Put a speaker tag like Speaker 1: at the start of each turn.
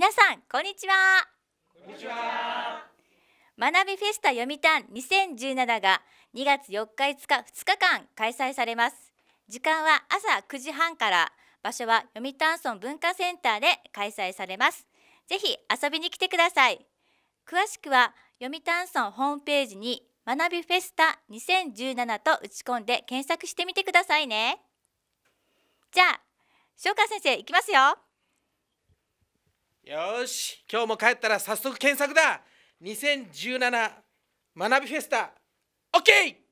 Speaker 1: 皆さんこんにちはこんにちは学びフェスタ読谷2017が2月4日5日2日間開催されます時間は朝9時半から場所は読谷村文化センターで開催されますぜひ遊びに来てください詳しくは読谷村ホームページに学びフェスタ2017と打ち込んで検索してみてくださいねじゃあ翔川先生いきますよ
Speaker 2: よし今日も帰ったら早速検索だ2017
Speaker 3: 学びフェスタ OK!